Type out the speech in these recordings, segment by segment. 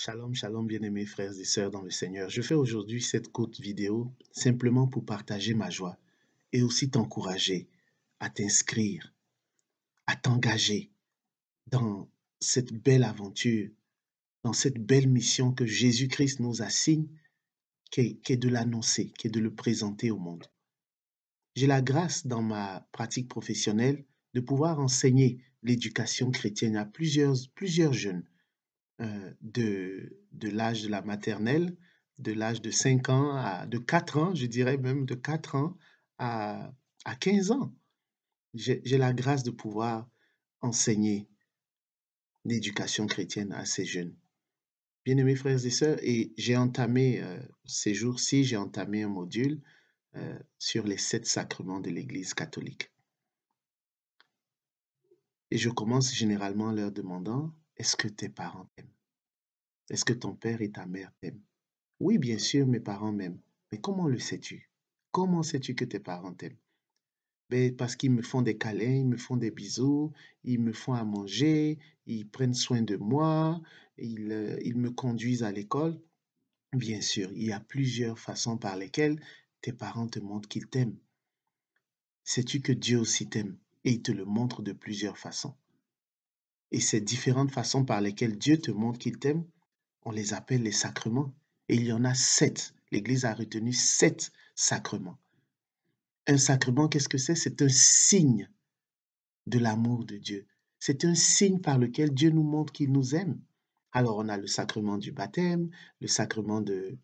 Shalom, shalom, bien-aimés frères et sœurs dans le Seigneur. Je fais aujourd'hui cette courte vidéo simplement pour partager ma joie et aussi t'encourager à t'inscrire, à t'engager dans cette belle aventure, dans cette belle mission que Jésus-Christ nous assigne, qui est, de l'annoncer, qui est de le présenter au monde. J'ai la grâce dans ma pratique professionnelle de pouvoir enseigner l'éducation chrétienne à plusieurs, plusieurs jeunes euh, de, de l'âge de la maternelle, de l'âge de 5 ans, à, de 4 ans, je dirais même de 4 ans à, à 15 ans. J'ai la grâce de pouvoir enseigner l'éducation chrétienne à ces jeunes. Bien-aimés frères et sœurs, et j'ai entamé euh, ces jours-ci, j'ai entamé un module euh, sur les sept sacrements de l'Église catholique. Et je commence généralement en leur demandant, est-ce que tes parents t'aiment Est-ce que ton père et ta mère t'aiment Oui, bien sûr, mes parents m'aiment. Mais comment le sais-tu Comment sais-tu que tes parents t'aiment ben, Parce qu'ils me font des câlins, ils me font des bisous, ils me font à manger, ils prennent soin de moi, ils, euh, ils me conduisent à l'école. Bien sûr, il y a plusieurs façons par lesquelles tes parents te montrent qu'ils t'aiment. Sais-tu que Dieu aussi t'aime et il te le montre de plusieurs façons et ces différentes façons par lesquelles Dieu te montre qu'il t'aime, on les appelle les sacrements. Et il y en a sept. L'Église a retenu sept sacrements. Un sacrement, qu'est-ce que c'est C'est un signe de l'amour de Dieu. C'est un signe par lequel Dieu nous montre qu'il nous aime. Alors on a le sacrement du baptême, le sacrement de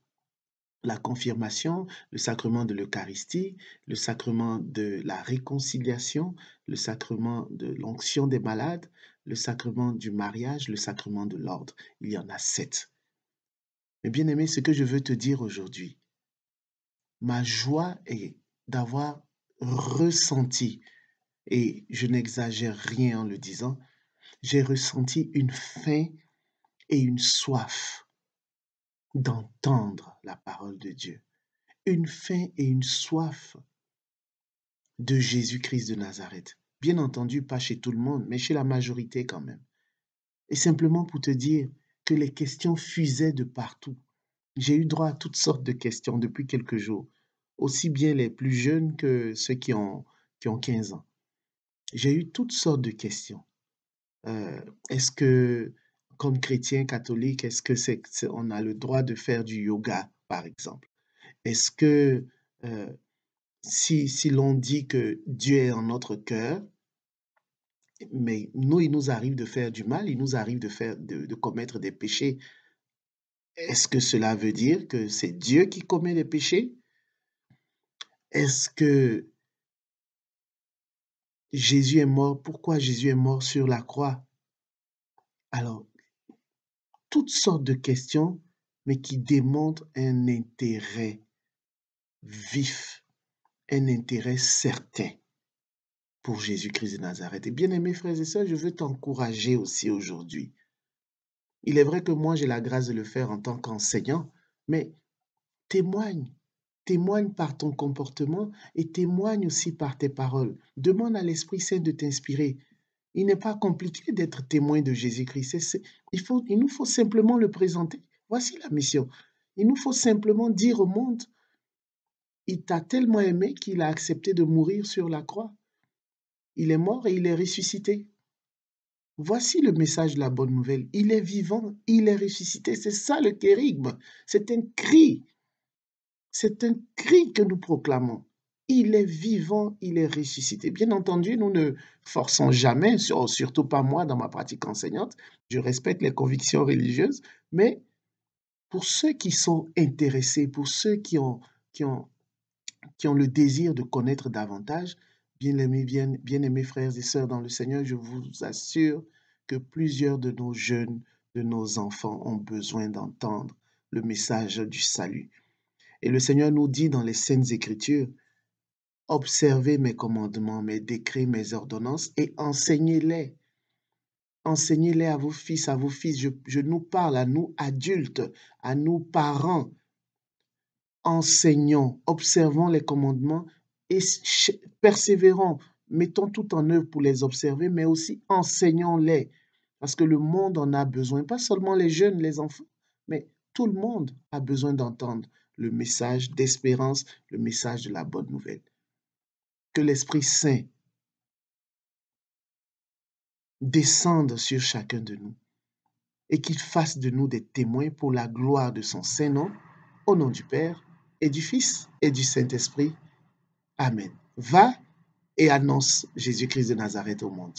la confirmation, le sacrement de l'Eucharistie, le sacrement de la réconciliation, le sacrement de l'onction des malades, le sacrement du mariage, le sacrement de l'ordre. Il y en a sept. Mais bien aimé, ce que je veux te dire aujourd'hui, ma joie est d'avoir ressenti, et je n'exagère rien en le disant, j'ai ressenti une faim et une soif d'entendre la parole de Dieu, une faim et une soif de Jésus-Christ de Nazareth. Bien entendu, pas chez tout le monde, mais chez la majorité quand même. Et simplement pour te dire que les questions fusaient de partout. J'ai eu droit à toutes sortes de questions depuis quelques jours, aussi bien les plus jeunes que ceux qui ont, qui ont 15 ans. J'ai eu toutes sortes de questions. Euh, est-ce que, comme chrétien catholique, est-ce que c'est, on a le droit de faire du yoga, par exemple Est-ce que euh, si, si l'on dit que Dieu est en notre cœur, mais nous, il nous arrive de faire du mal, il nous arrive de, commettre des péchés. Est-ce que cela veut dire que c'est Dieu qui commet les péchés Est-ce que Jésus est mort Pourquoi Jésus est mort sur la croix Alors, toutes sortes de questions, mais qui démontrent un intérêt vif, un intérêt certain pour Jésus-Christ de Nazareth. Et bien aimé frères et sœurs, je veux t'encourager aussi aujourd'hui. Il est vrai que moi j'ai la grâce de le faire en tant qu'enseignant, mais témoigne, témoigne par ton comportement et témoigne aussi par tes paroles. Demande à l'Esprit Saint de t'inspirer. Il n'est pas compliqué d'être témoin de Jésus-Christ. Il, il nous faut simplement le présenter. Voici la mission. Il nous faut simplement dire au monde, il t'a tellement aimé qu'il a accepté de mourir sur la croix. Il est mort et il est ressuscité. Voici le message de la bonne nouvelle. Il est vivant, il est ressuscité. C'est ça le kérigme. C'est un cri. C'est un cri que nous proclamons. Il est vivant, il est ressuscité. Bien entendu, nous ne forçons jamais, oh, surtout pas moi dans ma pratique enseignante. Je respecte les convictions religieuses, mais pour ceux qui sont intéressés, pour ceux qui ont, qui ont, qui ont le désir de connaître davantage, Bien-aimés, bien, aimés frères et sœurs dans le Seigneur, je vous assure que plusieurs de nos jeunes, de nos enfants ont besoin d'entendre le message du salut. Et le Seigneur nous dit dans les Saintes Écritures, observez mes commandements, mes décrets, mes ordonnances et enseignez-les. Enseignez-les à vos fils, à vos fils. Je, je nous parle à nous adultes, à nous parents. Enseignons, observons les commandements, et persévérons, mettons tout en œuvre pour les observer, mais aussi enseignons-les, parce que le monde en a besoin, pas seulement les jeunes, les enfants, mais tout le monde a besoin d'entendre le message d'espérance, le message de la bonne nouvelle. Que l'Esprit Saint descende sur chacun de nous et qu'il fasse de nous des témoins pour la gloire de son Saint-Nom, au nom du Père et du Fils et du Saint-Esprit. Amen. Va et annonce Jésus-Christ de Nazareth au monde.